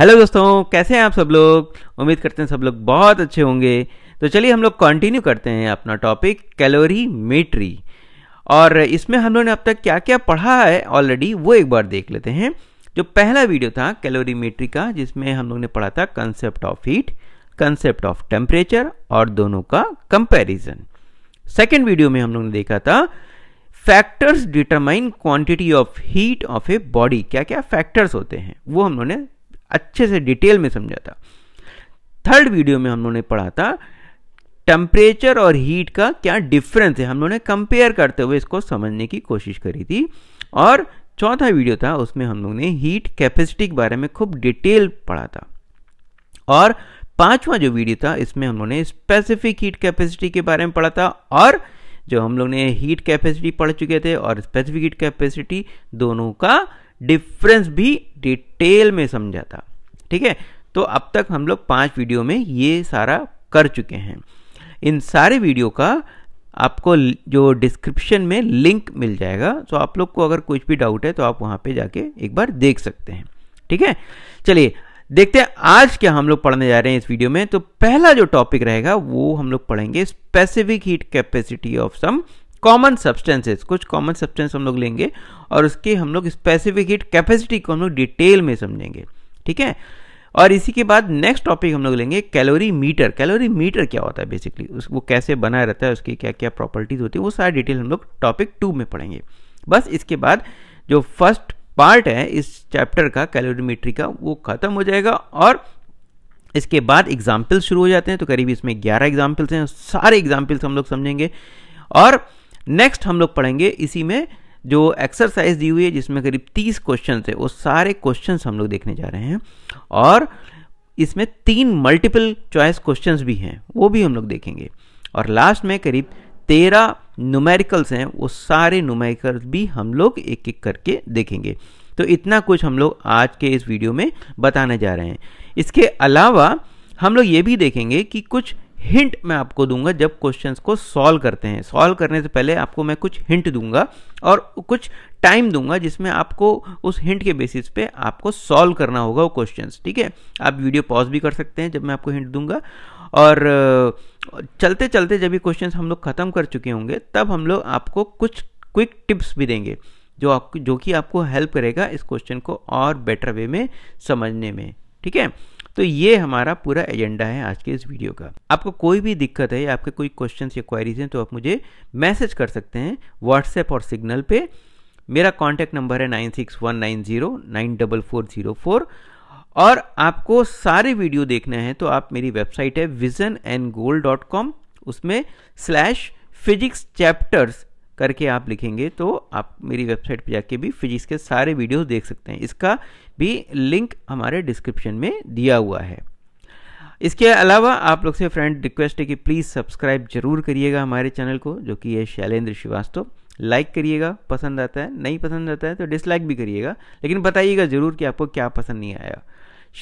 Hello दोस्तों कैसे हैं आप सब लोग उम्मीद करते हैं सब लोग बहुत अच्छे होंगे तो चलिए हम लोग कंटिन्यू करते हैं अपना टॉपिक कैलोरी मेट्री और इसमें हम लोगों ने अब तक क्या क्या पढ़ा है ऑलरेडी वो एक बार देख लेते हैं जो पहला वीडियो था कैलोरी मेट्री का जिसमें हम लोग ने पढ़ा था concept of heat concept of temperature और दोनों का कंपेरिजन सेकेंड वीडियो में हम लोग ने देखा था factors determine quantity of heat of a body क्या क्या फैक्टर्स होते हैं वो हम लोगों ने अच्छे से डिटेल में समझा था थर्ड वीडियो में हम लोगों ने पढ़ा था टेम्परेचर और हीट का क्या डिफरेंस है हम लोगों ने कंपेयर करते हुए इसको समझने की कोशिश करी थी और चौथा वीडियो था उसमें हम लोग ने हीट कैपेसिटी के बारे में खूब डिटेल पढ़ा था और पांचवा जो वीडियो था इसमें हम लोगों ने स्पेसिफिक हीट कैपेसिटी के बारे में पढ़ा था और जो हम लोग ने हीट कैपेसिटी पढ़ चुके थे और स्पेसिफिक हीट कैपेसिटी दोनों का डिफरेंस भी डिटेल में समझा था ठीक है तो अब तक हम लोग पांच वीडियो में ये सारा कर चुके हैं इन सारे वीडियो का आपको जो डिस्क्रिप्शन में लिंक मिल जाएगा तो आप लोग को अगर कुछ भी डाउट है तो आप वहां पे जाके एक बार देख सकते हैं ठीक है चलिए देखते हैं आज क्या हम लोग पढ़ने जा रहे हैं इस वीडियो में तो पहला जो टॉपिक रहेगा वो हम लोग पढ़ेंगे specific heat capacity of some common substances कुछ कॉमन सब्सटेंस हम लोग लेंगे और उसके हम लोग स्पेसिफिक हीट कैपेसिटी को हम लोग डिटेल में समझेंगे ठीक है और इसी के बाद नेक्स्ट टॉपिक हम लोग लेंगे कैलोरी मीटर कैलोरी मीटर क्या होता है बेसिकली उस वो कैसे बना रहता है उसकी क्या क्या प्रॉपर्टीज होती है वो सारी डिटेल हम लोग टॉपिक टू में पढ़ेंगे बस इसके बाद जो फर्स्ट पार्ट है इस चैप्टर का कैलोरीमीट्री का वो खत्म हो जाएगा और इसके बाद एग्जाम्पल्स शुरू हो जाते हैं तो करीब इसमें ग्यारह एग्जाम्पल्स हैं सारे एग्जाम्पल्स हम लोग समझेंगे और नेक्स्ट हम लोग पढ़ेंगे इसी में जो एक्सरसाइज दी हुई है जिसमें करीब तीस क्वेश्चन है वो सारे क्वेश्चन हम लोग देखने जा रहे हैं और इसमें तीन मल्टीपल चॉइस क्वेश्चन भी हैं वो भी हम लोग देखेंगे और लास्ट में करीब तेरह न्यूमेरिकल्स हैं वो सारे न्यूमेरिकल्स भी हम लोग एक एक करके देखेंगे तो इतना कुछ हम लोग आज के इस वीडियो में बताने जा रहे हैं इसके अलावा हम लोग ये भी देखेंगे कि कुछ हिंट मैं आपको दूंगा जब क्वेश्चंस को सॉल्व करते हैं सॉल्व करने से पहले आपको मैं कुछ हिंट दूंगा और कुछ टाइम दूंगा जिसमें आपको उस हिंट के बेसिस पे आपको सॉल्व करना होगा वो क्वेश्चंस ठीक है आप वीडियो पॉज भी कर सकते हैं जब मैं आपको हिंट दूंगा और चलते चलते जब ये क्वेश्चंस हम लोग ख़त्म कर चुके होंगे तब हम लोग आपको कुछ क्विक टिप्स भी देंगे जो आपको जो कि आपको हेल्प करेगा इस क्वेश्चन को और बेटर वे में समझने में ठीक है तो ये हमारा पूरा एजेंडा है आज के इस वीडियो का आपको कोई भी दिक्कत है आपके कोई क्वेश्चन या क्वारीज हैं तो आप मुझे मैसेज कर सकते हैं व्हाट्सएप और सिग्नल पे मेरा कॉन्टैक्ट नंबर है nine six one nine zero nine double four zero four और आपको सारे वीडियो देखने हैं तो आप मेरी वेबसाइट है vision and gold dot com उसमें स्लैश फिजिक्स चैप्टर्स करके आप लिखेंगे तो आप मेरी वेबसाइट पर जाके भी फिजिक्स के सारे वीडियोस देख सकते हैं इसका भी लिंक हमारे डिस्क्रिप्शन में दिया हुआ है इसके अलावा आप लोग से फ्रेंड रिक्वेस्ट है कि प्लीज़ सब्सक्राइब जरूर करिएगा हमारे चैनल को जो कि है शैलेंद्र श्रीवास्तव लाइक करिएगा पसंद आता है नहीं पसंद आता है तो डिसलाइक भी करिएगा लेकिन बताइएगा ज़रूर कि आपको क्या पसंद नहीं आया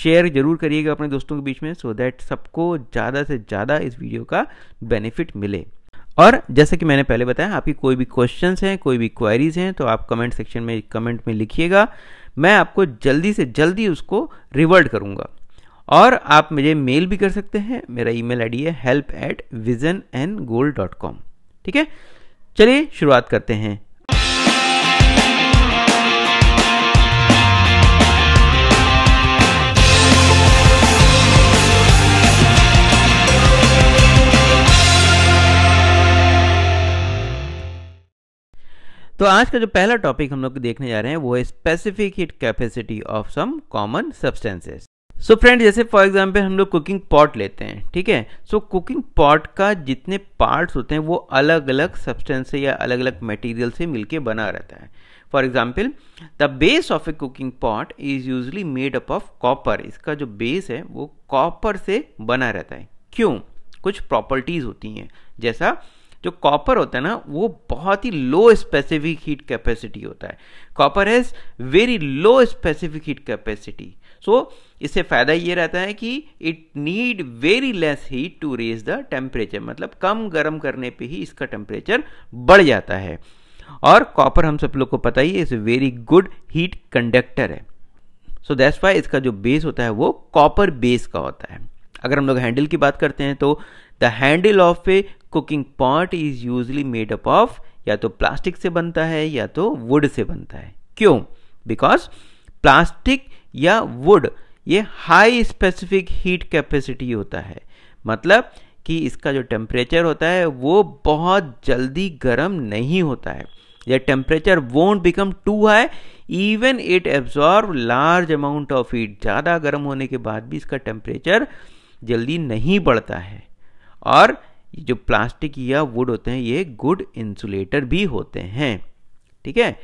शेयर जरूर करिएगा अपने दोस्तों के बीच में सो so दैट सबको ज़्यादा से ज़्यादा इस वीडियो का बेनिफिट मिले और जैसे कि मैंने पहले बताया आपकी कोई भी क्वेश्चन हैं कोई भी क्वायरीज हैं तो आप कमेंट सेक्शन में कमेंट में लिखिएगा मैं आपको जल्दी से जल्दी उसको रिवर्ट करूँगा और आप मुझे मेल भी कर सकते हैं मेरा ईमेल आईडी है help at vision and gold dot com ठीक है चलिए शुरुआत करते हैं तो आज का जो पहला टॉपिक हम लोग देखने जा रहे हैं वो है specific heat capacity of some common substances so friend जैसे फॉर एग्जांपल हम लोग कुकिंग पॉट लेते हैं ठीक है सो कुकिंग पॉट का जितने पार्ट्स होते हैं वो अलग अलग सब्सटेंस से या अलग अलग मटेरियल से मिलके बना रहता है for example the base of a cooking pot is usually made up of copper इसका जो बेस है वो कॉपर से बना रहता है क्यों कुछ प्रॉपर्टीज होती हैं जैसा जो कॉपर होता है ना वो बहुत ही लो स्पेसिफिक हीट कैपेसिटी होता है copper has very low specific heat capacity so इससे फ़ायदा ये रहता है कि it need very less heat to raise the temperature मतलब कम गर्म करने पे ही इसका टेम्परेचर बढ़ जाता है और कॉपर हम सब लोग को पता ही है is very good heat conductor है सो दैट्स वाई इसका जो बेस होता है वो कॉपर बेस का होता है अगर हम लोग हैंडल की बात करते हैं तो the handle of a cooking pot is usually made up of या तो प्लास्टिक से बनता है या तो वुड से बनता है क्यों बिकॉज प्लास्टिक या वुड ये हाई स्पेसिफिक हीट कैपेसिटी होता है मतलब कि इसका जो टेम्परेचर होता है वो बहुत जल्दी गर्म नहीं होता है या temperature won't become too high even it absorb large amount of heat ज़्यादा गर्म होने के बाद भी इसका टेम्परेचर जल्दी नहीं बढ़ता है और जो प्लास्टिक या वुड होते हैं ये गुड इंसुलेटर भी होते हैं ठीक है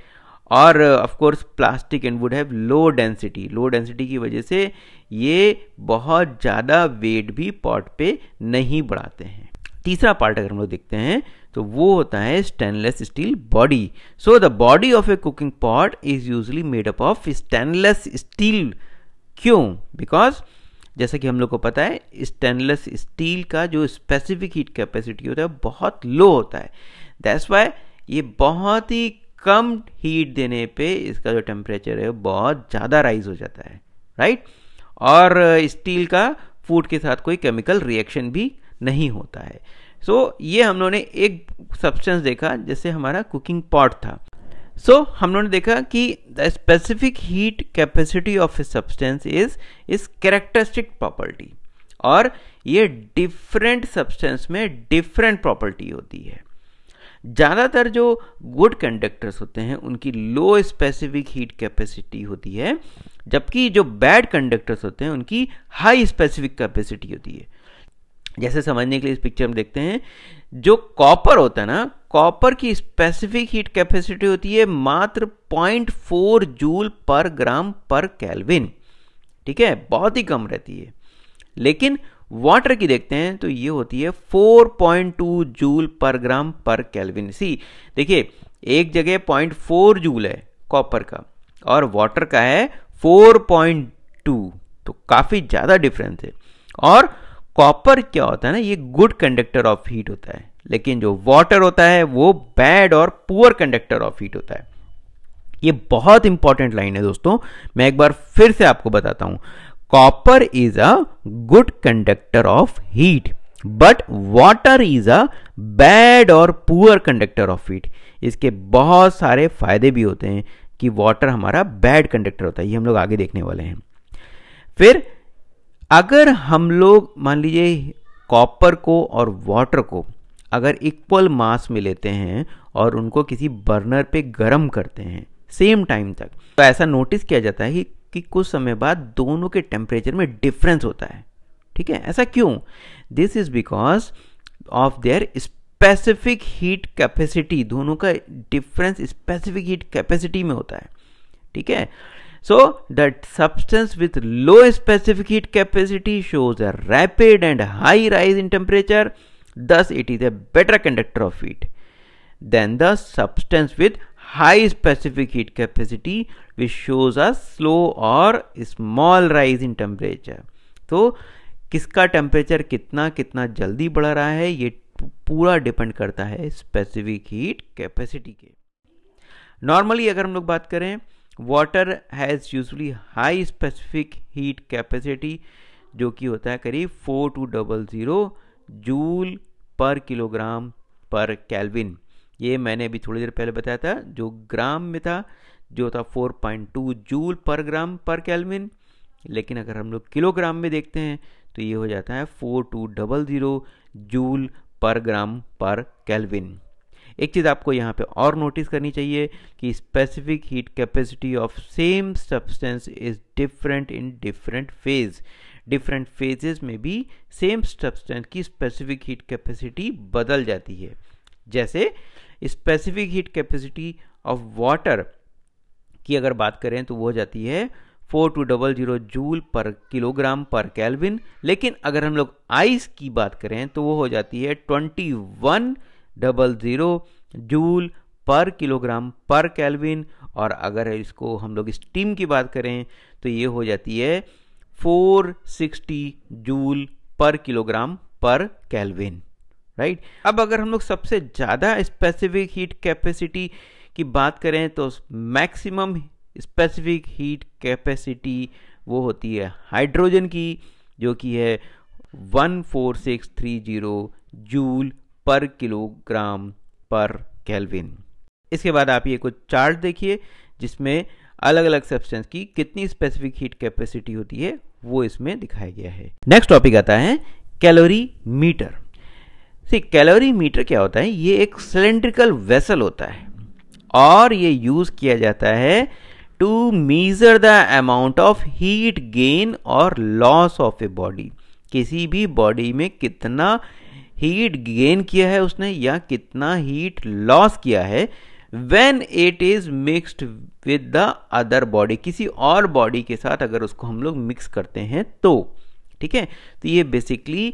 और of course plastic and wood have low density low density की वजह से ये बहुत ज़्यादा वेट भी पॉट पे नहीं बढ़ाते हैं तीसरा पार्ट अगर हम लोग देखते हैं तो वो होता है stainless steel body so the body of a cooking pot is usually made up of stainless steel क्यों बिकॉज जैसा कि हम लोग को पता है स्टेनलेस स्टील का जो स्पेसिफिक हीट कैपेसिटी होता है बहुत लो होता है दैट्स वाई ये बहुत ही कम हीट देने पे इसका जो टेम्परेचर है बहुत ज़्यादा राइज हो जाता है राइट और स्टील uh, का फूड के साथ कोई केमिकल रिएक्शन भी नहीं होता है सो so, ये हम लोगों ने एक सब्सटेंस देखा जैसे हमारा कुकिंग पॉट था सो so, हम लोगों ने देखा कि the specific heat capacity of a substance is is characteristic property और ये डिफरेंट सब्सटेंस में डिफरेंट प्रॉपर्टी होती है ज़्यादातर जो गुड कंडक्टर्स होते हैं उनकी लो स्पेसिफिक हीट कैपेसिटी होती है जबकि जो बैड कंडक्टर्स होते हैं उनकी हाई स्पेसिफिक कैपेसिटी होती है जैसे समझने के लिए इस पिक्चर में देखते हैं जो कॉपर होता है ना कॉपर की स्पेसिफिक हीट कैपेसिटी होती है मात्र 0.4 जूल पर ग्राम पर कैलविन ठीक है बहुत ही कम रहती है लेकिन वाटर की देखते हैं तो ये होती है 4.2 जूल पर ग्राम पर कैलविन सी देखिए एक जगह 0.4 जूल है कॉपर का और वाटर का है 4.2 तो काफ़ी ज़्यादा डिफरेंस है और कॉपर क्या होता है ना ये गुड कंडक्टर ऑफ हीट होता है लेकिन जो वाटर होता है वो बैड और पुअर कंडक्टर ऑफ हीट होता है ये बहुत इंपॉर्टेंट लाइन है दोस्तों मैं एक बार फिर से आपको बताता हूं copper is a good conductor of heat but water is a bad और पुअर कंडक्टर ऑफ हीट इसके बहुत सारे फायदे भी होते हैं कि वाटर हमारा बैड कंडक्टर होता है ये हम लोग आगे देखने वाले हैं फिर अगर हम लोग मान लीजिए कॉपर को और वाटर को अगर इक्वल मास में लेते हैं और उनको किसी बर्नर पे गर्म करते हैं सेम टाइम तक तो ऐसा नोटिस किया जाता है कि, कि कुछ समय बाद दोनों के टेम्परेचर में डिफरेंस होता है ठीक है ऐसा क्यों this is because of their specific heat capacity दोनों का डिफरेंस स्पेसिफिक हीट कैपेसिटी में होता है ठीक है so that substance with low specific heat capacity shows a rapid and high rise in temperature Thus, it is a better conductor of heat than the substance with high specific heat capacity which shows a slow or small rise in temperature. तो किसका temperature कितना कितना जल्दी बढ़ रहा है ये पूरा डिपेंड करता है स्पेसिफिक हीट कैपेसिटी के नॉर्मली अगर हम लोग बात करें water has usually high specific heat capacity जो कि होता है करीब four two double zero joule पर किलोग्राम पर कैलविन ये मैंने अभी थोड़ी देर पहले बताया था जो ग्राम में था जो था 4.2 जूल पर ग्राम पर कैलविन लेकिन अगर हम लोग किलोग्राम में देखते हैं तो ये हो जाता है four two double zero joule पर ग्राम पर कैलविन एक चीज़ आपको यहाँ पे और नोटिस करनी चाहिए कि specific heat capacity of same substance is different in different phase different phases में भी सेम सब्सटेंस की स्पेसिफिक हीट कैपेसिटी बदल जाती है जैसे specific heat capacity of water की अगर बात करें तो वो हो जाती है four two double zero joule पर किलोग्राम पर कैलविन लेकिन अगर हम लोग आइस की बात करें तो वो हो जाती है twenty one double zero joule पर किलोग्राम पर कैलविन और अगर इसको हम लोग स्टीम की बात करें तो ये हो जाती है 460 जूल पर किलोग्राम पर कैलविन राइट अब अगर हम लोग सबसे ज़्यादा स्पेसिफिक हीट कैपेसिटी की बात करें तो मैक्सिमम स्पेसिफिक हीट कैपेसिटी वो होती है हाइड्रोजन की जो कि है 14630 जूल पर किलोग्राम पर कैलविन इसके बाद आप ये कुछ चार्ट देखिए जिसमें अलग अलग सब्सटेंस की कितनी स्पेसिफिक हीट कैपेसिटी होती है वो इसमें दिखाया गया है नेक्स्ट टॉपिक आता है कैलोरी मीटर सी कैलोरी मीटर क्या होता है ये एक सिलेंड्रिकल वेसल होता है और ये यूज किया जाता है to measure the amount of heat gain और लॉस ऑफ ए बॉडी किसी भी बॉडी में कितना हीट गेन किया है उसने या कितना हीट लॉस किया है when it is mixed with the other body किसी और बॉडी के साथ अगर उसको हम लोग मिक्स करते हैं तो ठीक है तो ये बेसिकली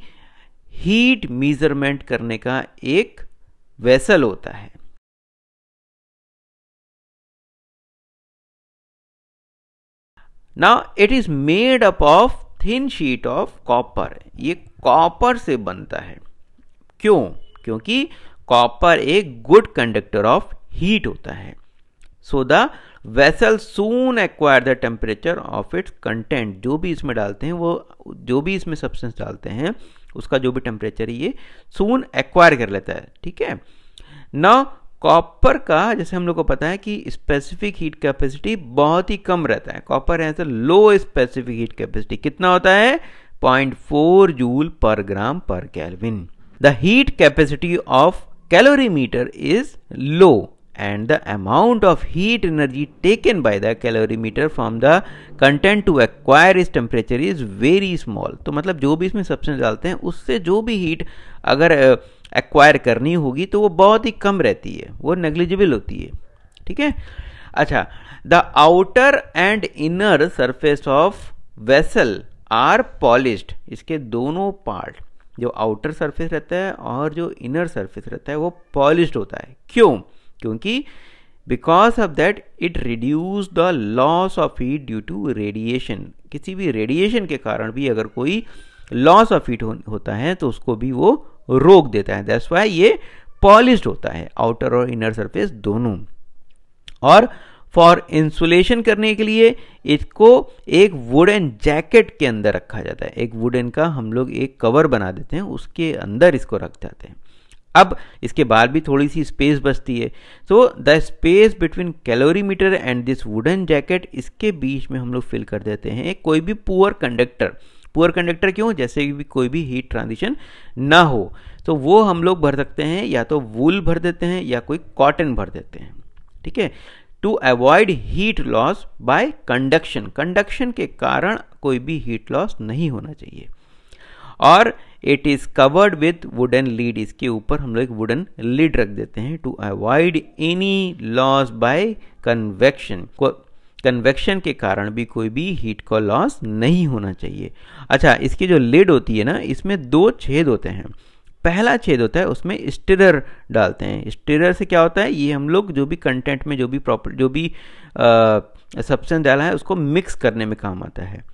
हीट मेजरमेंट करने का एक वेसल होता है now it is made up of thin sheet of copper ये कॉपर से बनता है क्यों क्योंकि कॉपर एक गुड कंडक्टर ऑफ हीट होता है so the vessel soon acquire the temperature of its content जो भी इसमें डालते हैं वो जो भी इसमें सब्सटेंस डालते हैं उसका जो भी टेम्परेचर ये सून एक्वायर कर लेता है ठीक है न कॉपर का जैसे हम लोग को पता है कि स्पेसिफिक हीट कैपेसिटी बहुत ही कम रहता है कॉपर है तो लो स्पेसिफिक हीट कैपेसिटी कितना होता है 0.4 जूल पर ग्राम पर kelvin the heat capacity of calorimeter is low and the amount of heat energy taken by the calorimeter from the content to acquire its temperature is very small तो मतलब जो भी इसमें substance डालते हैं उससे जो भी हीट अगर एक्वायर करनी होगी तो वो बहुत ही कम रहती है वो नेग्लिजिबल होती है ठीक है अच्छा the outer and inner surface of vessel are polish इसके दोनों पार्ट जो आउटर सरफेस रहता है और जो इनर सरफेस रहता है वो पॉलिश होता है क्यों क्योंकि because of that it reduce the loss of heat due to radiation किसी भी रेडिएशन के कारण भी अगर कोई लॉस ऑफ हीट होता है तो उसको भी वो रोक देता है दैट्स वाई ये पॉलिश होता है आउटर और इनर सरफेस दोनों और फॉर इंसुलेशन करने के लिए इसको एक वुडन जैकेट के अंदर रखा जाता है एक वुडन का हम लोग एक कवर बना देते हैं उसके अंदर इसको रख जाते हैं अब इसके बाद भी थोड़ी सी स्पेस बचती है so the space between meter and this wooden jacket इसके बीच में हम लोग फिल कर देते हैं कोई भी पुअर कंडक्टर पुअर कंडक्टर क्यों जैसे भी कोई भी हीट ट्रांजिशन ना हो तो वो हम लोग भर सकते हैं या तो वूल भर देते हैं या कोई कॉटन भर देते हैं ठीक है to avoid heat loss by conduction conduction के कारण कोई भी हीट लॉस नहीं होना चाहिए और it is covered with wooden lid इसके ऊपर हम लोग एक वुडन लीड रख देते हैं to avoid any loss by convection convection के कारण भी कोई भी हीट का लॉस नहीं होना चाहिए अच्छा इसकी जो लीड होती है ना इसमें दो छेद होते हैं पहला छेद होता है उसमें स्टिरर डालते हैं स्टिरर से क्या होता है ये हम लोग जो भी कंटेंट में जो भी प्रॉपर जो भी सब्सटेंस डाला है उसको मिक्स करने में काम आता है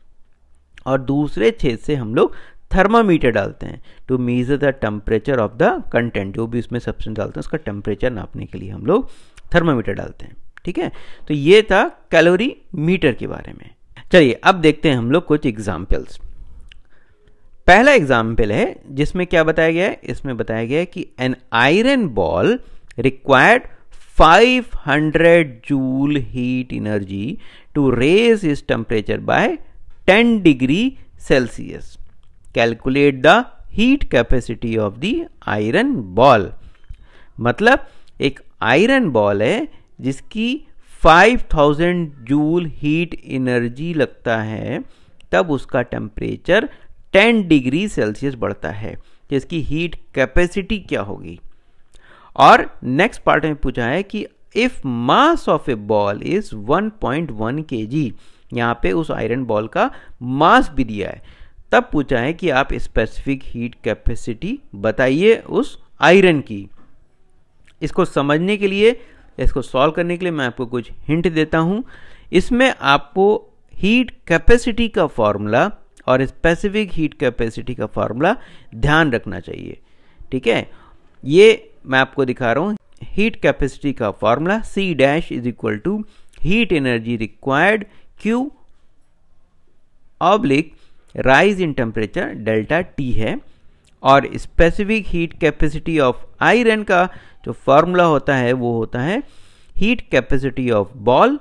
और दूसरे छेद से हम लोग थर्मामीटर डालते हैं to measure the temperature of the content जो भी उसमें सब्सटेंस डालते हैं उसका टेम्परेचर नापने के लिए हम लोग थर्मामीटर डालते हैं ठीक है तो ये था कैलोरी मीटर के बारे में चलिए अब देखते हैं हम लोग कुछ एग्जाम्पल्स पहला एग्जाम्पल है जिसमें क्या बताया गया है इसमें बताया गया है कि an iron ball required 500 joule heat energy to raise its temperature by 10 degree Celsius calculate the heat capacity of the iron ball मतलब एक आयरन बॉल है जिसकी 5000 जूल हीट एनर्जी लगता है तब उसका टेम्परेचर 10 डिग्री सेल्सियस बढ़ता है जिसकी हीट कैपेसिटी क्या होगी और नेक्स्ट पार्ट में पूछा है कि if mass of a ball is 1.1 point one K G यहां पे उस आयरन बॉल का मास भी दिया है तब पूछा है कि आप स्पेसिफिक हीट कैपेसिटी बताइए उस आयरन की इसको समझने के लिए इसको सॉल्व करने के लिए मैं आपको कुछ हिंट देता हूं इसमें आपको हीट कैपेसिटी का फॉर्मूला और स्पेसिफिक हीट कैपेसिटी का फॉर्मूला ध्यान रखना चाहिए ठीक है ये मैं आपको दिखा रहा हूं हीट कैपेसिटी का formula C dash is equal to heat energy required Q oblique rise in temperature delta T है और specific heat capacity of iron का जो फॉर्मूला होता है वो होता है heat capacity of ball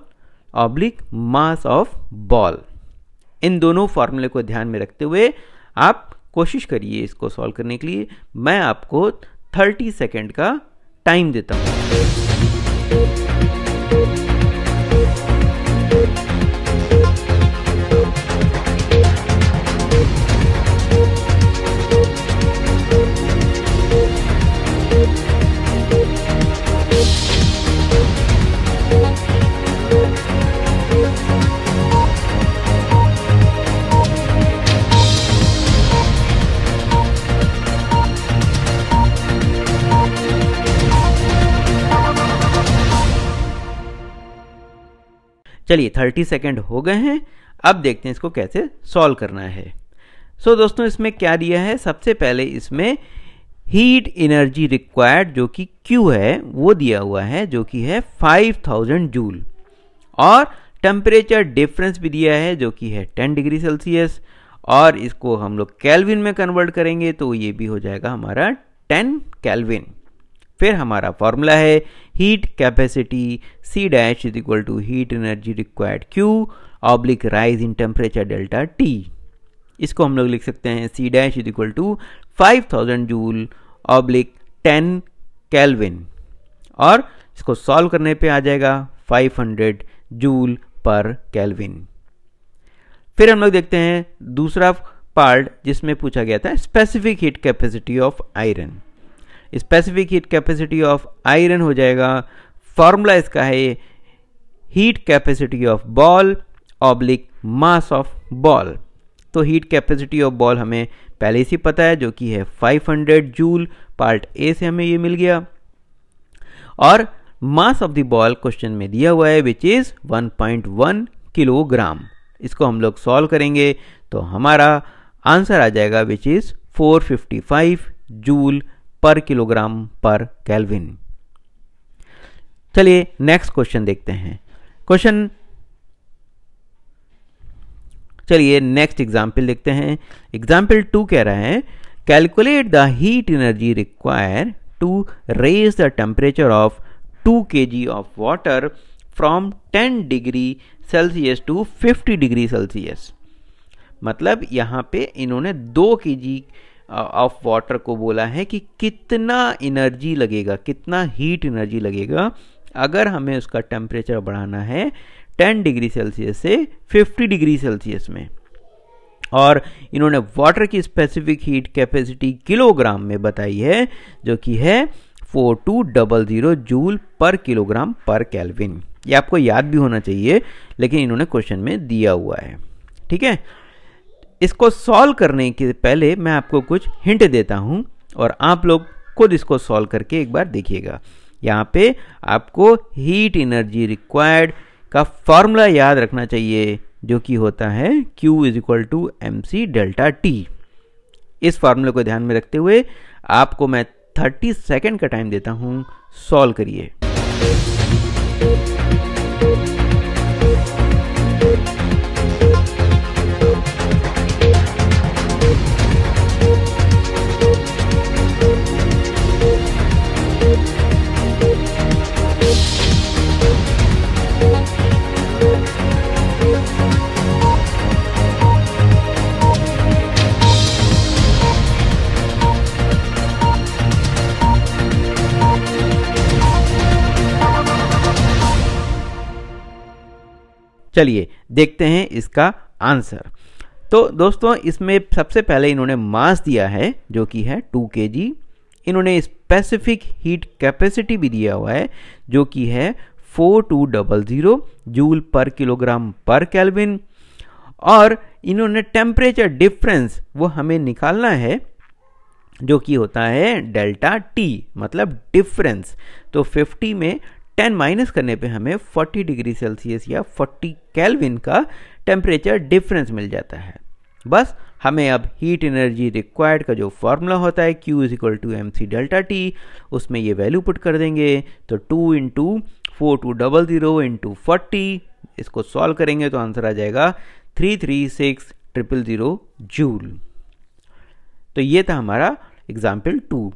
oblique mass of ball इन दोनों फार्मूले को ध्यान में रखते हुए आप कोशिश करिए इसको सॉल्व करने के लिए मैं आपको 30 सेकेंड का टाइम देता हूँ चलिए थर्टी सेकेंड हो गए हैं अब देखते हैं इसको कैसे सॉल्व करना है सो so, दोस्तों इसमें क्या दिया है सबसे पहले इसमें हीट एनर्जी रिक्वायर्ड जो कि Q है वो दिया हुआ है जो कि है 5000 जूल और टेम्परेचर डिफरेंस भी दिया है जो कि है 10 डिग्री सेल्सियस और इसको हम लोग कैलविन में कन्वर्ट करेंगे तो ये भी हो जाएगा हमारा 10 कैलविन फिर हमारा फॉर्मूला है heat capacity C dash is equal to heat energy required Q oblique rise in temperature delta T इसको हम लोग लिख सकते हैं C dash is equal to five thousand joule oblique ten kelvin और इसको सॉल्व करने पे आ जाएगा फाइव हंड्रेड जूल पर कैलविन फिर हम लोग देखते हैं दूसरा पार्ट जिसमें पूछा गया था specific heat capacity of iron specific heat capacity of iron हो जाएगा फॉर्मूला इसका है heat capacity of ball oblique mass of ball तो हीट कैपेसिटी ऑफ बॉल हमें पहले से पता है जो कि है 500 जूल पार्ट ए से हमें ये मिल गया और mass of the ball question में दिया हुआ है विच इज 1.1 किलोग्राम इसको हम लोग सॉल्व करेंगे तो हमारा आंसर आ जाएगा विच इज 455 जूल पर किलोग्राम पर कैलविन चलिए नेक्स्ट क्वेश्चन देखते हैं क्वेश्चन चलिए नेक्स्ट एग्जाम्पल देखते हैं एग्जाम्पल टू कह रहा है calculate the heat energy require to raise the temperature of 2 G of water from 10 degree Celsius to 50 degree Celsius मतलब यहाँ पे इन्होंने 2 जी ऑफ वाटर को बोला है कि कितना एनर्जी लगेगा कितना हीट एनर्जी लगेगा अगर हमें उसका टेम्परेचर बढ़ाना है 10 डिग्री सेल्सियस से 50 डिग्री सेल्सियस में और इन्होंने वाटर की स्पेसिफिक हीट कैपेसिटी किलोग्राम में बताई है जो कि है four two double zero joule पर किलोग्राम पर कैलविन ये आपको याद भी होना चाहिए लेकिन इन्होंने क्वेश्चन में दिया हुआ है ठीक है इसको सॉल्व करने के पहले मैं आपको कुछ हिंट देता हूँ और आप लोग खुद इसको सॉल्व करके एक बार देखिएगा यहाँ पे आपको हीट एनर्जी रिक्वायर्ड का फॉर्मूला याद रखना चाहिए जो कि होता है Q is equal to M C delta T इस फार्मूले को ध्यान में रखते हुए आपको मैं 30 सेकेंड का टाइम देता हूँ सॉल्व करिए चलिए देखते हैं इसका आंसर तो दोस्तों इसमें सबसे पहले इन्होंने मास दिया है जो कि है टू के जी इन्होंने स्पेसिफिक हीट कैपेसिटी भी दिया हुआ है जो कि है four two double zero joule पर किलोग्राम पर कैलविन और इन्होंने टेम्परेचर डिफरेंस वो हमें निकालना है जो कि होता है डेल्टा टी मतलब डिफरेंस तो 50 में टेन माइनस करने पे हमें फोर्टी डिग्री सेल्सियस या फोर्टी कैलविन का टेम्परेचर डिफरेंस मिल जाता है बस हमें अब हीट एनर्जी रिक्वायर्ड का जो फॉर्मूला होता है Q is equal to M C delta T उसमें ये वैल्यू पुट कर देंगे तो two into four two double zero into forty इसको सॉल्व करेंगे तो आंसर आ जाएगा three three six triple zero joule तो ये था हमारा एग्जाम्पल टू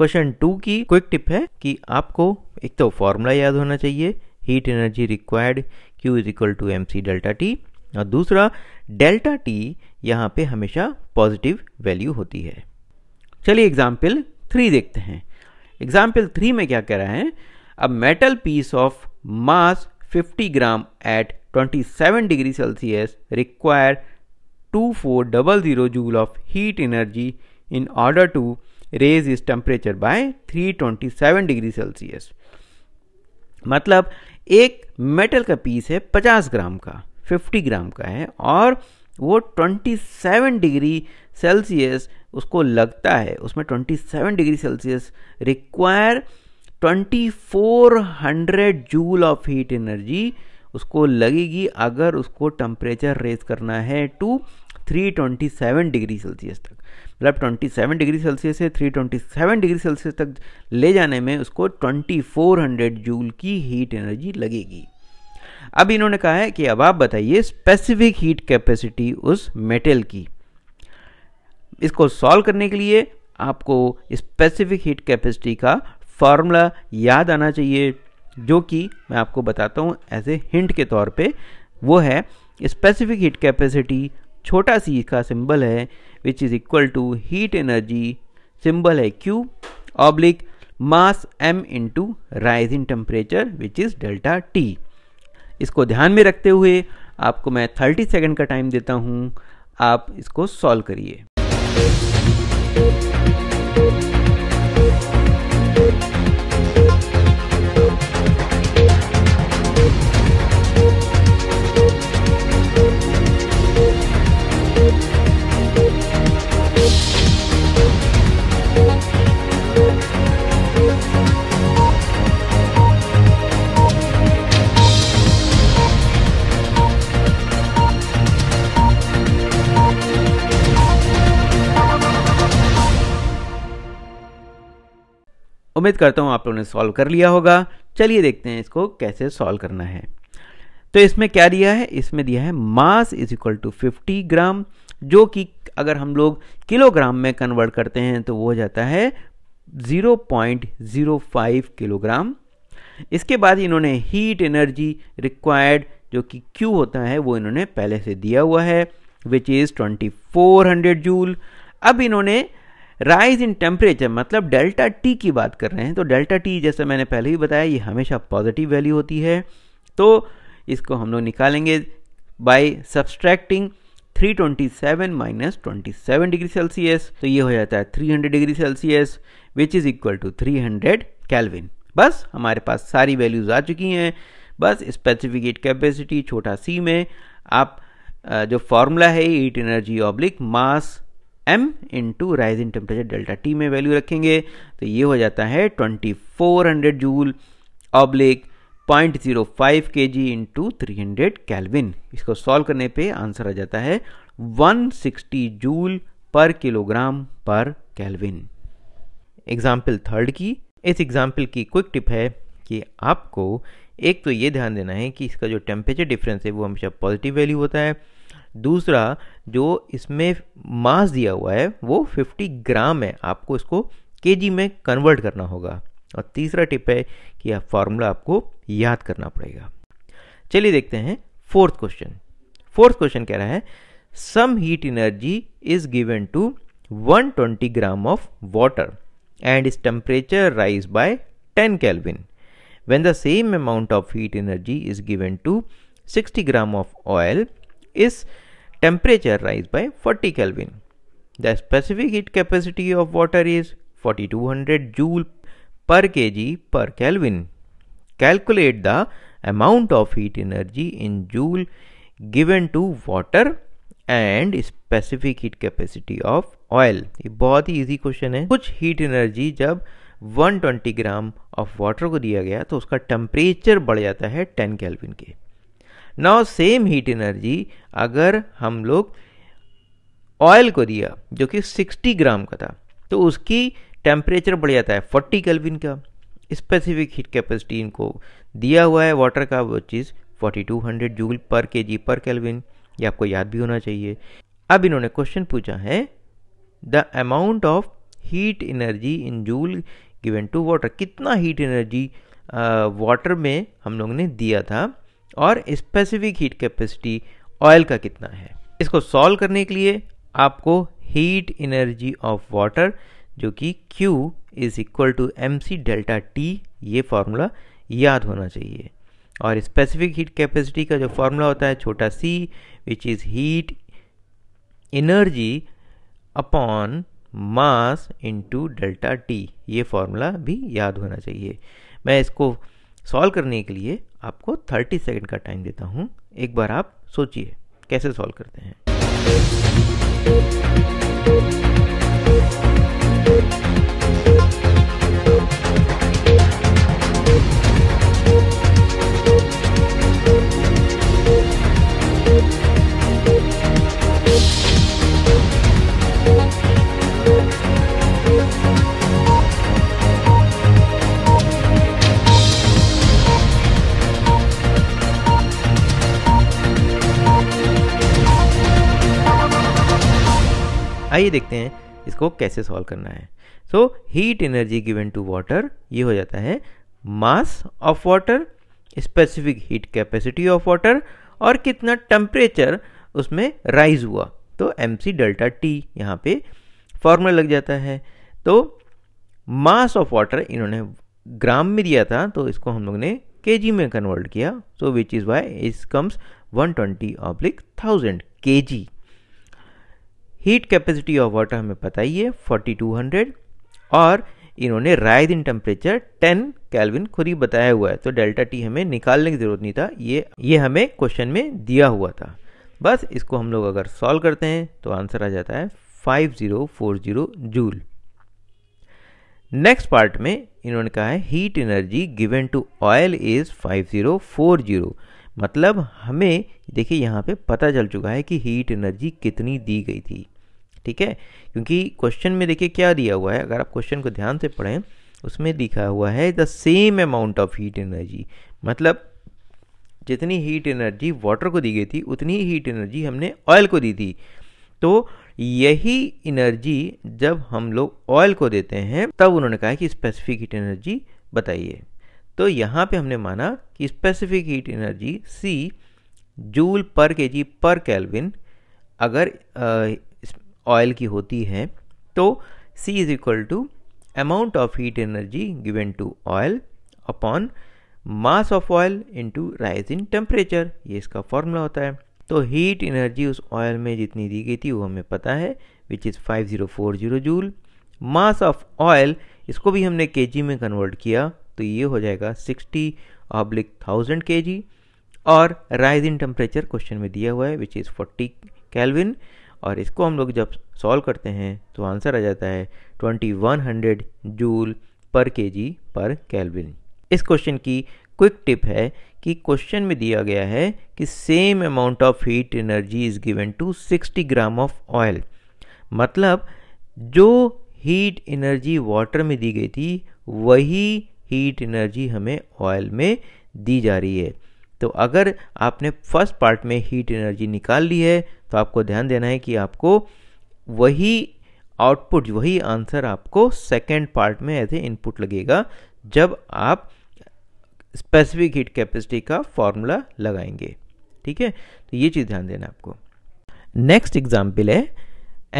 क्वेश्चन टू की क्विक टिप है कि आपको एक तो फॉर्मूला याद होना चाहिए heat energy required Q is equal to M C delta T और दूसरा डेल्टा टी यहाँ पे हमेशा पॉजिटिव वैल्यू होती है चलिए एग्जाम्पल थ्री देखते हैं एग्जाम्पल थ्री में क्या कह रहे हैं a metal piece of mass 50 gram at 27 degree Celsius require two four double zero joule of heat energy in order to raise is temperature by 327 degree Celsius मतलब एक metal का पीस है 50 ग्राम का 50 ग्राम का है और वो 27 डिग्री सेल्सियस उसको लगता है उसमें 27 degree Celsius require 2400 joule of heat energy उसको लगेगी अगर उसको टेम्परेचर रेज करना है टू 327 डिग्री सेल्सियस तक मतलब 27 डिग्री सेल्सियस से 327 डिग्री सेल्सियस तक ले जाने में उसको 2400 जूल की हीट एनर्जी लगेगी अब इन्होंने कहा है कि अब आप बताइए स्पेसिफिक हीट कैपेसिटी उस मेटल की इसको सॉल्व करने के लिए आपको स्पेसिफिक हीट कैपेसिटी का फॉर्मूला याद आना चाहिए जो कि मैं आपको बताता हूँ एज ए हिंट के तौर पे वो है स्पेसिफिक हीट कैपेसिटी छोटा सी का सिंबल है which is equal to heat energy symbol है Q oblique mass M into rise in temperature which is delta T इसको ध्यान में रखते हुए आपको मैं 30 सेकेंड का टाइम देता हूँ आप इसको सॉल्व करिए उम्मीद करता हूँ आप लोगों ने सॉल्व कर लिया होगा चलिए देखते हैं इसको कैसे सॉल्व करना है तो इसमें क्या दिया है इसमें दिया है mass is equal to fifty gram जो कि अगर हम लोग किलोग्राम में कन्वर्ट करते हैं तो वो हो जाता है 0.05 किलोग्राम इसके बाद इन्होंने हीट एनर्जी रिक्वायर्ड जो कि क्यू होता है वो इन्होंने पहले से दिया हुआ है विच इज़ हंड्रेड जूल अब इन्होंने राइज इन टेम्परेचर मतलब डेल्टा टी की बात कर रहे हैं तो डेल्टा टी जैसा मैंने पहले ही बताया ये हमेशा पॉजिटिव वैल्यू होती है तो इसको हम लोग निकालेंगे by subtracting 327 minus 27 degree Celsius तो ये हो जाता है 300 degree Celsius which is equal to 300 kelvin बस हमारे पास सारी वैल्यूज़ आ चुकी हैं बस स्पेसिफिकेट कैपेसिटी छोटा सी में आप जो फॉर्मूला है heat energy oblique mass M into rise in temperature delta T में वैल्यू रखेंगे तो ये हो जाता है twenty four hundred joule oblique point zero five K G into three hundred kelvin इसको सॉल्व करने पे आंसर आ जाता है वन सिक्सटी जूल पर किलोग्राम पर कैलविन एग्जाम्पल थर्ड की इस एग्जाम्पल की क्विक टिप है कि आपको एक तो ये ध्यान देना है कि इसका जो टेम्परेचर डिफरेंस है वो हमेशा पॉजिटिव वैल्यू होता है दूसरा जो इसमें मास दिया हुआ है वो 50 ग्राम है आपको इसको के में कन्वर्ट करना होगा और तीसरा टिप है कि आप फार्मूला आपको याद करना पड़ेगा चलिए देखते हैं फोर्थ क्वेश्चन फोर्थ क्वेश्चन कह रहा है some heat energy is given to 120 gram of water and its temperature rise by 10 kelvin When the same amount of heat energy is given to 60 gram of oil, is temperature rise by 40 Kelvin. The specific heat capacity of water is 4200 joule per kg per Kelvin. Calculate the amount of heat energy in joule given to water and specific heat capacity of oil ये बहुत ही easy question है कुछ heat energy जब 120 gram of water को दिया गया तो उसका टेम्परेचर बढ़ जाता है 10 कैलविन के नाउ सेम हीट एनर्जी अगर हम लोग ऑयल को दिया जो कि 60 ग्राम का था तो उसकी टेम्परेचर बढ़ जाता है 40 कैलविन का स्पेसिफिक हीट कैपेसिटी इनको दिया हुआ है वाटर का वो चीज़ 4200 जूल पर के जी पर कैलविन ये आपको याद भी होना चाहिए अब इन्होंने क्वेश्चन पूछा है the amount of heat energy in joule given to water कितना हीट एनर्जी वाटर में हम लोग ने दिया था और स्पेसिफिक हीट कैपेसिटी ऑयल का कितना है इसको सॉल्व करने के लिए आपको हीट एनर्जी ऑफ वाटर जो कि Q is equal to M C delta T ये फार्मूला याद होना चाहिए और स्पेसिफिक हीट कैपेसिटी का जो फार्मूला होता है छोटा C which is heat energy upon mass into delta T ये फॉर्मूला भी याद होना चाहिए मैं इसको सॉल्व करने के लिए आपको 30 सेकंड का टाइम देता हूँ एक बार आप सोचिए कैसे सॉल्व करते हैं आइए देखते हैं इसको कैसे सॉल्व करना है so heat energy given to water ये हो जाता है mass of water specific heat capacity of water और कितना टेम्परेचर उसमें राइज हुआ तो एम सी डेल्टा टी यहाँ पे फॉर्मूला लग जाता है तो मास ऑफ वाटर इन्होंने ग्राम में दिया था तो इसको हम लोग ने के जी में कन्वर्ट किया so which is why is comes one twenty oblique thousand K G heat capacity of water हमें पता ही है 4200 और इन्होंने राइज इन टेम्परेचर 10 कैलविन खुद ही बताया हुआ है तो डेल्टा टी हमें निकालने की ज़रूरत नहीं था ये ये हमें क्वेश्चन में दिया हुआ था बस इसको हम लोग अगर सॉल्व करते हैं तो आंसर आ जाता है 5040 जूल नेक्स्ट पार्ट में इन्होंने कहा है heat energy given to oil is 5040 मतलब हमें देखिए यहाँ पे पता चल चुका है कि हीट एनर्जी कितनी दी गई थी ठीक है क्योंकि क्वेश्चन में देखिए क्या दिया हुआ है अगर आप क्वेश्चन को ध्यान से पढ़ें उसमें लिखा हुआ है the same amount of heat energy मतलब जितनी हीट एनर्जी वाटर को दी गई थी उतनी ही हीट एनर्जी हमने ऑयल को दी थी तो यही एनर्जी जब हम लोग ऑयल को देते हैं तब उन्होंने कहा कि स्पेसिफिक हीट एनर्जी बताइए तो यहाँ पे हमने माना कि specific heat energy C joule पर के जी पर कैलविन अगर ऑयल की होती है तो C is equal to amount of heat energy given to oil upon mass of oil into rise in temperature ये इसका फॉर्मूला होता है तो हीट एनर्जी उस ऑयल में जितनी दी गई थी वो हमें पता है which is zero joule mass of oil इसको भी हमने केजी में कन्वर्ट किया तो ये हो जाएगा सिक्सटी ऑब्लिक थाउजेंड के जी और राइज इन टेम्परेचर क्वेश्चन में दिया हुआ है विच इज़ फोर्टी कैलविन और इसको हम लोग जब सॉल्व करते हैं तो आंसर आ जाता है ट्वेंटी वन हंड्रेड जूल पर के जी पर कैलविन इस क्वेश्चन की क्विक टिप है कि क्वेश्चन में दिया गया है कि same amount of heat energy is given to 60 gram of oil मतलब जो हीट एनर्जी वाटर में दी गई थी वही हीट एनर्जी हमें ऑयल में दी जा रही है तो अगर आपने फर्स्ट पार्ट में हीट एनर्जी निकाल ली है तो आपको ध्यान देना है कि आपको वही आउटपुट वही आंसर आपको सेकेंड पार्ट में ऐसे इनपुट लगेगा जब आप स्पेसिफिक हीट कैपेसिटी का फॉर्मूला लगाएंगे ठीक है तो ये चीज़ ध्यान देना आपको नेक्स्ट एग्जाम्पल है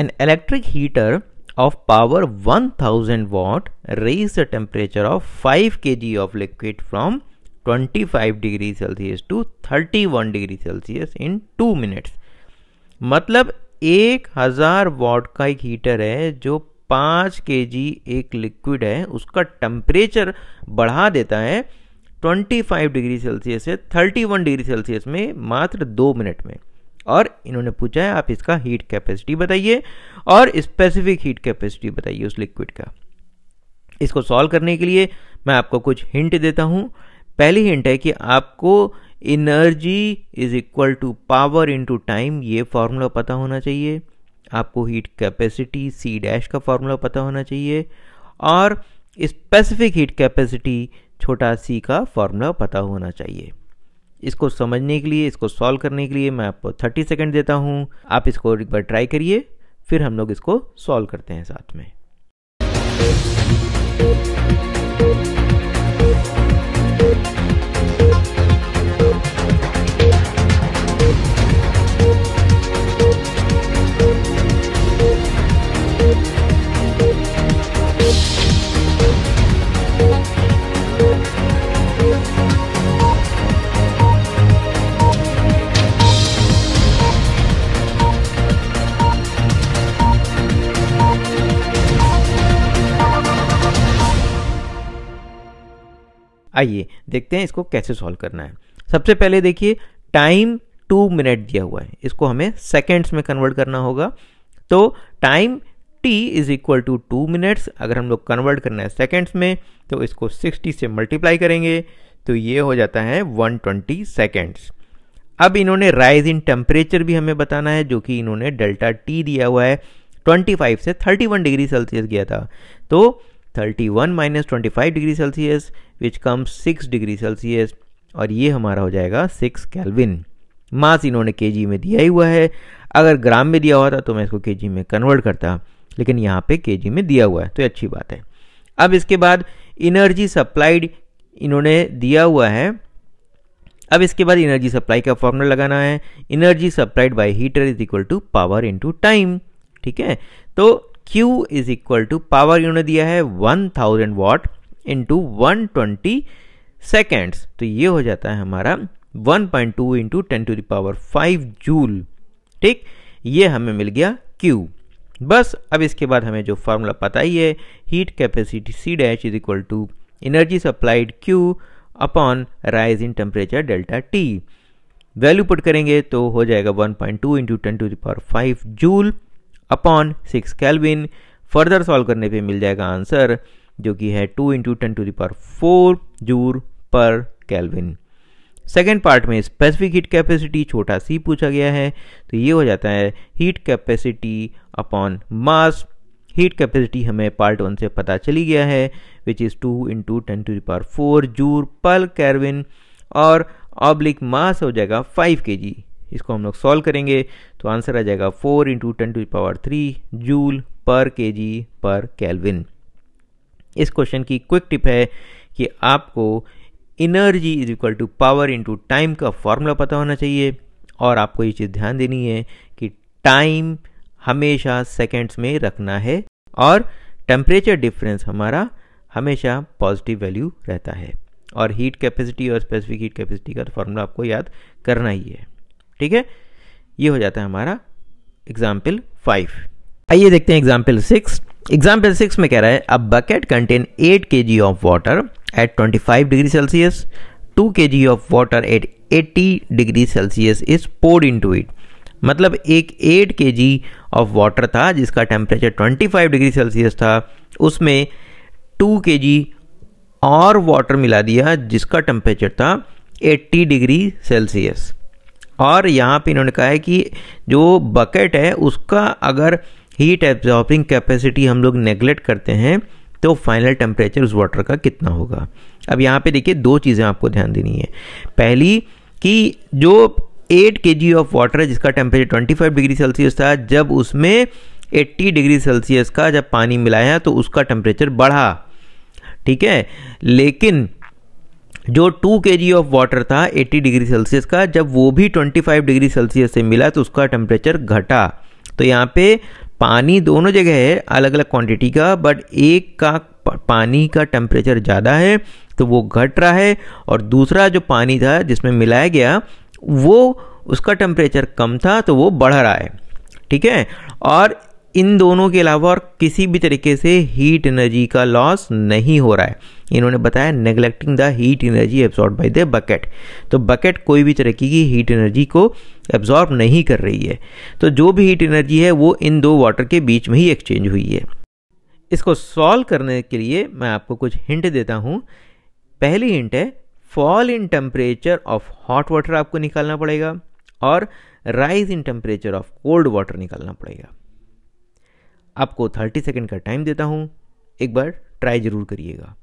an electric heater of power 1000 watt raise the temperature of 5 kg of liquid from 25 degree Celsius to 31 degree Celsius in two minutes मतलब एक हज़ार वॉट का एक हीटर है जो पाँच के जी एक लिक्विड है उसका टेम्परेचर बढ़ा देता है 25 डिग्री सेल्सियस से 31 डिग्री सेल्सियस में मात्र दो मिनट में और इन्होंने पूछा है आप इसका हीट कैपेसिटी बताइए और स्पेसिफिक हीट कैपेसिटी बताइए उस लिक्विड का इसको सॉल्व करने के लिए मैं आपको कुछ हिंट देता हूँ पहली हिंट है कि आपको energy is equal to power into time ये फार्मूला पता होना चाहिए आपको हीट कैपेसिटी सी डैश का फार्मूला पता होना चाहिए और स्पेसिफिक हीट कैपेसिटी छोटा सी का फार्मूला पता होना चाहिए इसको समझने के लिए इसको सॉल्व करने के लिए मैं आपको थर्टी सेकेंड देता हूँ आप इसको एक बार ट्राई करिए फिर हम लोग इसको सॉल्व करते हैं साथ में आइए देखते हैं इसको कैसे सॉल्व करना है सबसे पहले देखिए टाइम टू मिनट दिया हुआ है इसको हमें सेकेंड्स में कन्वर्ट करना होगा तो time T is equal to two minutes अगर हम लोग कन्वर्ट करना है सेकेंड्स में तो इसको 60 से मल्टीप्लाई करेंगे तो ये हो जाता है 120 ट्वेंटी सेकेंड्स अब इन्होंने राइज इन टेम्परेचर भी हमें बताना है जो कि इन्होंने डेल्टा टी दिया हुआ है 25 से 31 डिग्री सेल्सियस गया था तो thirty one minus twenty five degree Celsius which come six degree Celsius और ये हमारा हो जाएगा सिक्स कैलविन मास इन्होंने जी में दिया ही हुआ है अगर ग्राम में दिया हुआ था तो मैं इसको जी में कन्वर्ट करता लेकिन यहाँ पे जी में दिया हुआ है तो अच्छी बात है अब इसके बाद इनर्जी सप्लाइड इन्होंने दिया हुआ है अब इसके बाद एनर्जी सप्लाई का फॉर्मूला लगाना है energy supplied by heater is equal to power into time ठीक है तो Q is equal to power unit दिया है 1000 watt into one twenty seconds तो ये हो जाता है हमारा 1.2 point two into ten to the power five joule ठीक ये हमें मिल गया Q बस अब इसके बाद हमें जो फार्मूला पता ही है heat capacity C dash is equal to energy supplied Q upon rise in temperature delta T value put करेंगे तो हो जाएगा 1.2 point two into ten to the power five joule upon six kelvin further solve करने पे मिल जाएगा answer जो कि है two into ten to the power four joule पर कैलविन सेकेंड पार्ट में स्पेसिफिक हीट कैपेसिटी छोटा सी पूछा गया है तो ये हो जाता है heat capacity upon mass heat capacity हमें पार्ट वन से पता चली गया है which is two into ten to the power four joule पर कैलविन और ऑब्लिक मास हो जाएगा फाइव के जी इसको हम लोग सॉल्व करेंगे तो आंसर आ जाएगा four into ten to power three joule पर के जी पर कैलविन इस क्वेश्चन की क्विक टिप है कि आपको energy is equal to power into time का फॉर्मूला पता होना चाहिए और आपको ये चीज़ ध्यान देनी है कि टाइम हमेशा सेकेंड्स में रखना है और टेम्परेचर डिफरेंस हमारा हमेशा पॉजिटिव वैल्यू रहता है और हीट कैपेसिटी और स्पेसिफिक हीट कैपेसिटी का फॉर्मूला तो आपको याद करना ही है ठीक है ये हो जाता है हमारा एग्जाम्पल फाइव आइए देखते हैं एग्जाम्पल सिक्स एग्जाम्पल सिक्स में कह रहा है a bucket contain eight K G of water at twenty five degree Celsius two K G of water at eighty degree Celsius is poured into it मतलब एक eight K G of water था जिसका temperature twenty five degree Celsius था उसमें to K जी और water मिला दिया जिसका टेम्परेचर था एट्टी डिग्री सेल्सियस और यहाँ पे इन्होंने कहा है कि जो बकेट है उसका अगर हीट एब्जॉर्बिंग कैपेसिटी हम लोग नेग्लेक्ट करते हैं तो फाइनल टेम्परेचर उस वाटर का कितना होगा अब यहाँ पे देखिए दो चीज़ें आपको ध्यान देनी है पहली कि जो 8 के जी ऑफ वाटर जिसका टेम्परेचर 25 डिग्री सेल्सियस था जब उसमें 80 डिग्री सेल्सियस का जब पानी मिलाया तो उसका टेम्परेचर बढ़ा ठीक है लेकिन जो to K G of water था 80 डिग्री सेल्सियस का जब वो भी 25 डिग्री सेल्सियस से मिला तो उसका टेम्परेचर घटा तो यहाँ पे पानी दोनों जगह है अलग अलग क्वांटिटी का बट एक का पानी का टेम्परेचर ज़्यादा है तो वो घट रहा है और दूसरा जो पानी था जिसमें मिलाया गया वो उसका टेम्परेचर कम था तो वो बढ़ रहा है ठीक है और इन दोनों के अलावा और किसी भी तरीके से हीट एनर्जी का लॉस नहीं हो रहा है इन्होंने बताया neglecting the heat energy absorb by the bucket तो बकेट कोई भी तरीके की हीट एनर्जी को एब्जॉर्ब नहीं कर रही है तो जो भी हीट एनर्जी है वो इन दो वाटर के बीच में ही एक्सचेंज हुई है इसको सॉल्व करने के लिए मैं आपको कुछ हिंट देता हूँ पहली हिंट है fall in temperature of hot water आपको निकालना पड़ेगा और rise in temperature of cold water निकालना पड़ेगा आपको 30 सेकंड का टाइम देता हूँ एक बार ट्राई ज़रूर करिएगा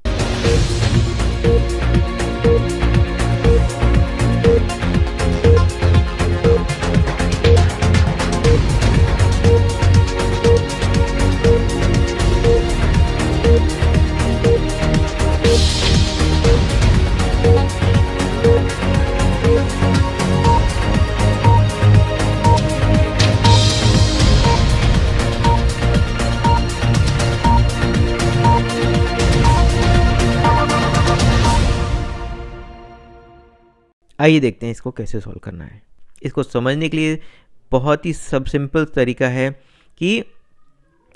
आइए देखते हैं इसको कैसे सॉल्व करना है इसको समझने के लिए बहुत ही सब सिंपल तरीका है कि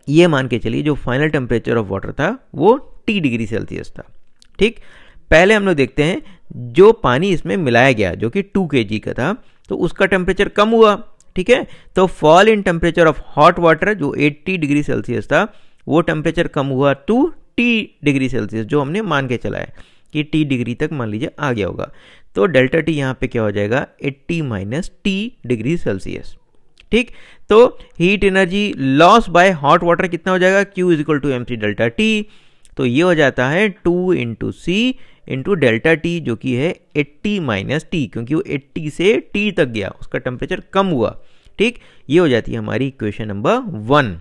ये मान के चलिए जो फाइनल टेम्परेचर ऑफ वाटर था वो टी डिग्री सेल्सियस था ठीक पहले हम लोग देखते हैं जो पानी इसमें मिलाया गया जो कि टू के का था तो उसका टेम्परेचर कम हुआ ठीक है तो fall in temperature of hot water जो 80 डिग्री सेल्सियस था वो टेम्परेचर कम हुआ टू टी डिग्री सेल्सियस जो हमने मान के चला है कि टी डिग्री तक मान लीजिए आ गया होगा तो डेल्टा टी यहाँ पे क्या हो जाएगा 80 माइनस टी डिग्री सेल्सियस ठीक तो heat energy loss by hot water कितना हो जाएगा Q is equal to M C delta T तो ये हो जाता है two into C into delta T जो कि है 80 माइनस टी क्योंकि वो 80 से टी तक गया उसका टेम्परेचर कम हुआ ठीक ये हो जाती है हमारी इक्वेशन नंबर वन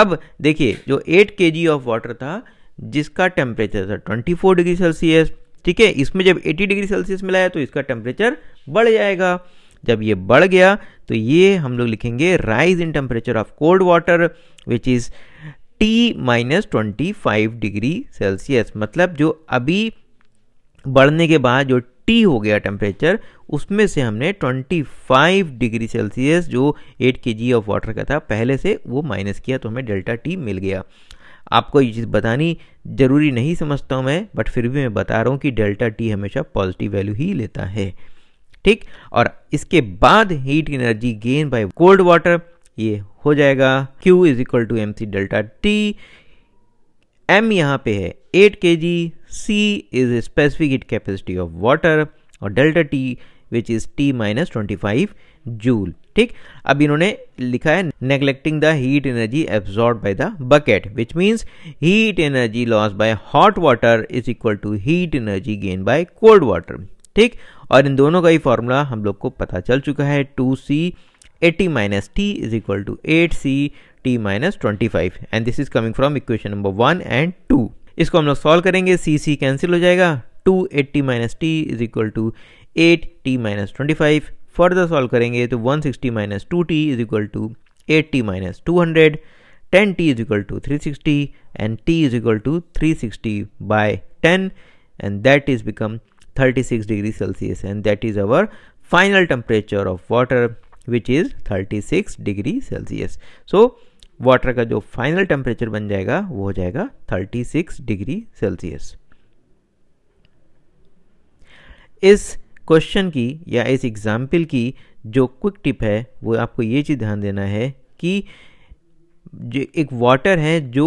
अब देखिए जो 8 के जी ऑफ वाटर था जिसका टेम्परेचर था 24 डिग्री सेल्सियस ठीक है इसमें जब 80 डिग्री सेल्सियस मिलाया तो इसका टेम्परेचर बढ़ जाएगा जब ये बढ़ गया तो ये हम लोग लिखेंगे rise in temperature of cold water which is T minus twenty five degree Celsius मतलब जो अभी बढ़ने के बाद जो टी हो गया टेम्परेचर उसमें से हमने 25 डिग्री सेल्सियस जो 8 के जी ऑफ वाटर का था पहले से वो माइनस किया तो हमें डेल्टा टी मिल गया आपको ये चीज़ बतानी ज़रूरी नहीं समझता हूँ मैं बट फिर भी मैं बता रहा हूँ कि डेल्टा टी हमेशा पॉजिटिव वैल्यू ही लेता है ठीक और इसके बाद heat energy gain by cold water ये हो जाएगा Q is equal to M C delta T M यहाँ पे है 8 K G C is specific heat capacity of water और delta T which is T minus twenty five joule ठीक अब इन्होंने लिखा है neglecting the heat energy absorb by the bucket which means heat energy loss by hot water is equal to heat energy gain by cold water ठीक और इन दोनों का ही formula हम लोग को पता चल चुका है two C eighty minus T is equal to eight C T minus twenty five and this is coming from equation number one and two इसको हम लोग सॉल्व करेंगे सी सी कैंसिल हो जाएगा two eighty minus T is equal to eight T minus twenty five further solve करेंगे तो 160 sixty minus two T is equal to eight T minus two hundred ten T is equal to three sixty and T is equal to three sixty by ten is become thirty six degree Celsius and that is our final temperature of water which is thirty six degree Celsius so water का जो final temperature बन जाएगा वो हो जाएगा thirty six degree Celsius इस question की या इस एग्ज़ाम्पल की जो क्विक टिप है वो आपको ये चीज़ ध्यान देना है कि जो एक वाटर है जो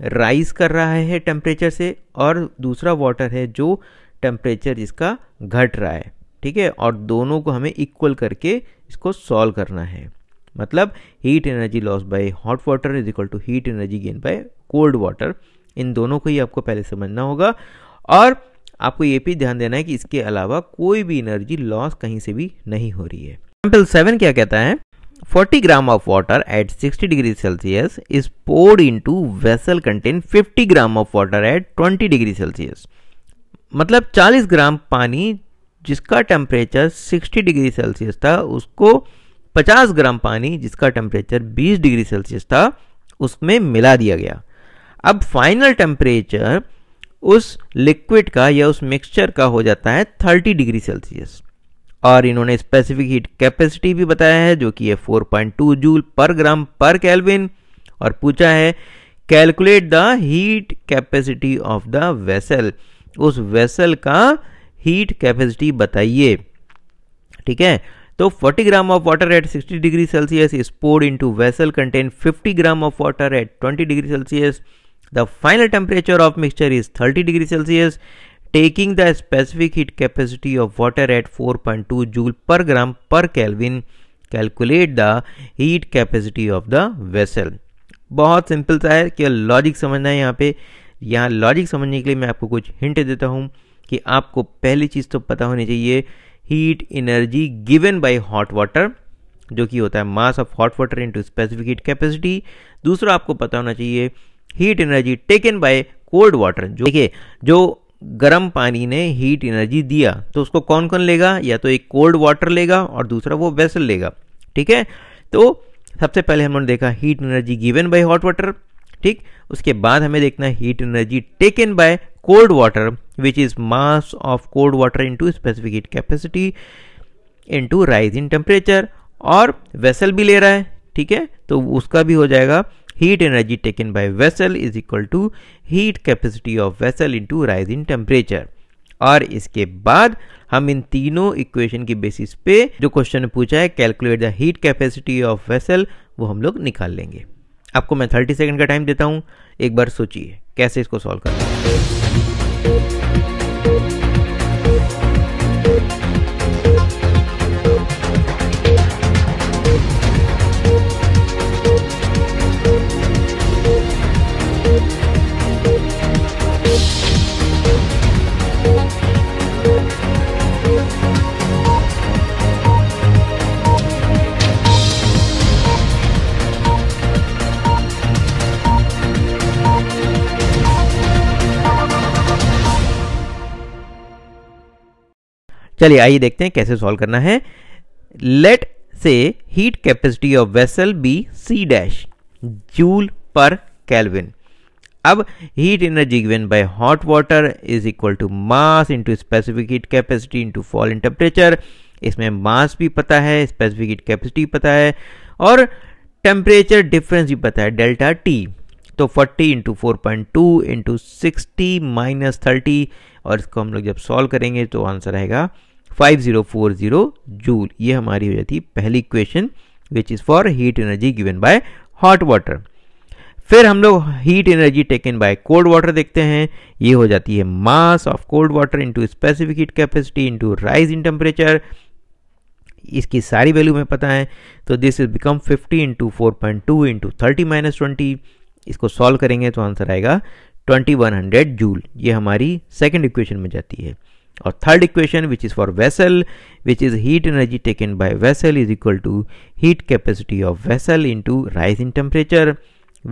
राइज कर रहा है टेम्परेचर से और दूसरा वाटर है जो टेम्परेचर इसका घट रहा है ठीक है और दोनों को हमें इक्वल करके इसको सॉल्व करना है मतलब heat energy loss by hot water is equal to heat energy gain by cold water इन दोनों को ही आपको पहले समझना होगा और आपको ये भी ध्यान देना है कि इसके अलावा कोई भी एनर्जी लॉस कहीं से भी नहीं हो रही है एग्जाम्पल सेवन क्या कहता है 40 gram of water at 60 degree Celsius is poured into vessel contain 50 gram of water at 20 degree Celsius मतलब 40 ग्राम पानी जिसका टेम्परेचर 60 डिग्री सेल्सियस था उसको 50 ग्राम पानी जिसका टेम्परेचर 20 डिग्री सेल्सियस था उसमें मिला दिया गया अब फाइनल टेम्परेचर उस लिक्विड का या उस मिक्सचर का हो जाता है 30 डिग्री सेल्सियस और इन्होंने स्पेसिफिक हीट कैपेसिटी भी बताया है जो कि है 4.2 जूल पर ग्राम पर कैलविन और पूछा है calculate the heat capacity of the vessel उस वेसल का हीट कैपेसिटी बताइए ठीक है तो 40 gram of water at 60 degree Celsius is poured into vessel contain 50 gram of water at 20 degree Celsius The final temperature of mixture is 30 degree Celsius taking the specific heat capacity of water at 4.2 joule per gram per Kelvin. Calculate the heat capacity of the vessel. बहुत simple सा है केवल logic समझना है यहाँ पे यहाँ logic समझने के लिए मैं आपको कुछ हिंट देता हूँ कि आपको पहली चीज़ तो पता होनी चाहिए heat energy given by hot water जो कि होता है mass of hot water into specific heat capacity दूसरा आपको पता होना चाहिए heat energy taken by cold water जो देखिए जो गर्म पानी ने हीट एनर्जी दिया तो उसको कौन कौन लेगा या तो एक कोल्ड वाटर लेगा और दूसरा वो वेसल लेगा ठीक है तो सबसे पहले हमने देखा heat energy given by hot water ठीक उसके बाद हमें देखना heat energy taken by cold water which is mass of cold water into specific heat capacity into rise in temperature और वेसल भी ले रहा है ठीक है तो उसका भी हो जाएगा energy taken by vessel is equal to heat capacity of vessel into rise in temperature और इसके बाद हम इन तीनों इक्वेशन की बेसिस पे जो क्वेश्चन पूछा है calculate the heat capacity of vessel वो हम लोग निकाल लेंगे आपको मैं थर्टी सेकेंड का टाइम देता हूँ एक बार सोचिए कैसे इसको सॉल्व करना है चलिए आइए देखते हैं कैसे सॉल्व करना है let say heat capacity of vessel be C dash joule पर कैलविन अब heat energy given by hot water is equal to mass into specific heat capacity into fall in temperature इसमें मास भी पता है specific heat capacity पता है और temperature difference भी पता है डेल्टा टी तो 40 into four point two into sixty minus thirty और इसको हम लोग जब सॉल्व करेंगे तो आंसर आएगा 5040 जूल ये हमारी हो जाती है पहली equation which is for heat energy given by hot water फिर हम लोग heat energy taken by cold water देखते हैं ये हो जाती है mass of cold water into specific heat capacity into rise in temperature इसकी सारी वैल्यू में पता है तो this is become 50 into four point two into thirty minus twenty इसको सॉल्व करेंगे तो आंसर आएगा 2100 जूल ये हमारी सेकेंड इक्वेशन में जाती है और third equation which is for vessel which is heat energy taken by vessel is equal to heat capacity of vessel to rise in temperature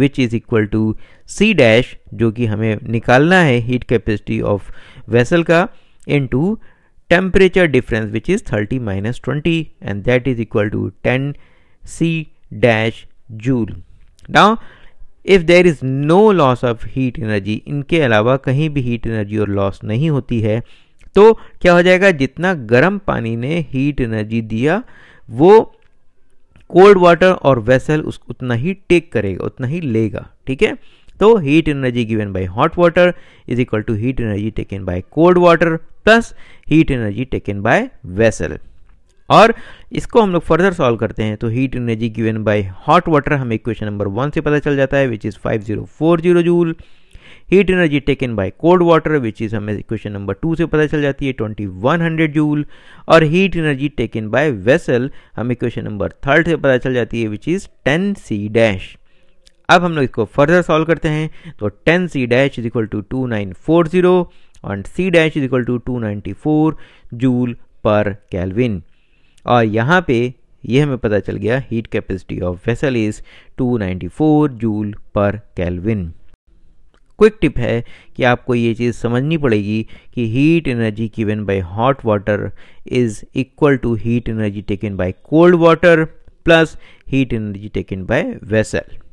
which is equal to C dash जो कि हमें निकालना है heat capacity of vessel का into temperature difference which is thirty minus twenty and that is equal to ten C dash joule now if there is no loss of heat energy इनके अलावा कहीं भी heat energy और loss नहीं होती है तो क्या हो जाएगा जितना गर्म पानी ने हीट एनर्जी दिया वो कोल्ड वाटर और वेसल उस उतना ही टेक करेगा उतना ही लेगा ठीक है तो heat energy given by hot water is equal to heat energy taken by cold water plus heat energy taken by vessel और इसको हम लोग फर्दर सॉल्व करते हैं तो heat energy given by hot water हमें इक्वेशन नंबर वन से पता चल जाता है which is zero joule heat energy taken by cold water which is हमें क्वेश्चन नंबर टू से पता चल जाती है ट्वेंटी वन हंड्रेड जूल और heat energy taken by vessel हमें क्वेश्चन नंबर थर्ड से पता चल जाती है which is ten C dash अब हम लोग इसको फर्दर सॉल्व करते हैं तो ten C dash is equal to two nine four zero और C dash is equal to two ninety four joule पर कैलविन और यहाँ पे ये हमें पता चल गया heat capacity of vessel is two four joule पर कैलविन क्विक टिप है कि आपको ये चीज़ समझनी पड़ेगी कि heat energy given by hot water is equal to heat energy taken by cold water plus heat energy taken by vessel